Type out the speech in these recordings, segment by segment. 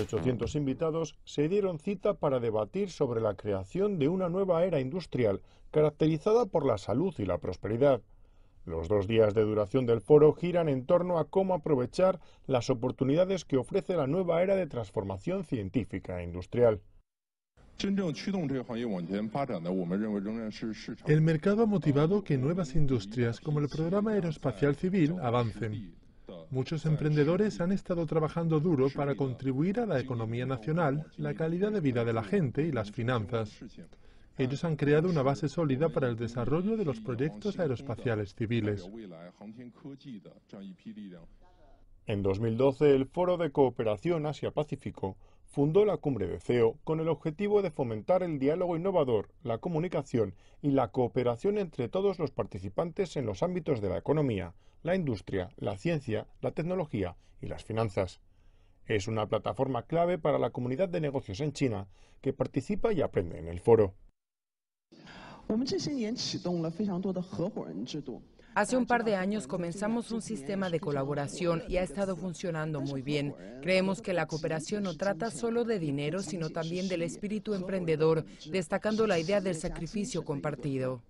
800 invitados se dieron cita para debatir sobre la creación de una nueva era industrial caracterizada por la salud y la prosperidad. Los dos días de duración del foro giran en torno a cómo aprovechar las oportunidades que ofrece la nueva era de transformación científica e industrial. El mercado ha motivado que nuevas industrias como el programa aeroespacial civil avancen. Muchos emprendedores han estado trabajando duro para contribuir a la economía nacional, la calidad de vida de la gente y las finanzas. Ellos han creado una base sólida para el desarrollo de los proyectos aeroespaciales civiles. En 2012, el Foro de Cooperación Asia-Pacífico fundó la cumbre de CEO con el objetivo de fomentar el diálogo innovador, la comunicación y la cooperación entre todos los participantes en los ámbitos de la economía, la industria, la ciencia, la tecnología y las finanzas. Es una plataforma clave para la comunidad de negocios en China que participa y aprende en el foro. Hace un par de años comenzamos un sistema de colaboración y ha estado funcionando muy bien. Creemos que la cooperación no trata solo de dinero, sino también del espíritu emprendedor, destacando la idea del sacrificio compartido.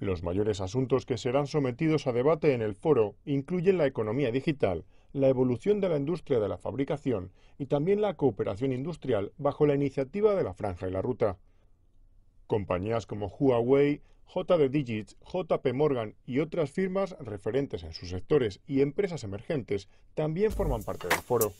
Los mayores asuntos que serán sometidos a debate en el foro incluyen la economía digital, la evolución de la industria de la fabricación y también la cooperación industrial bajo la iniciativa de la Franja y la Ruta. Compañías como Huawei, JD Digits, JP Morgan y otras firmas referentes en sus sectores y empresas emergentes también forman parte del foro.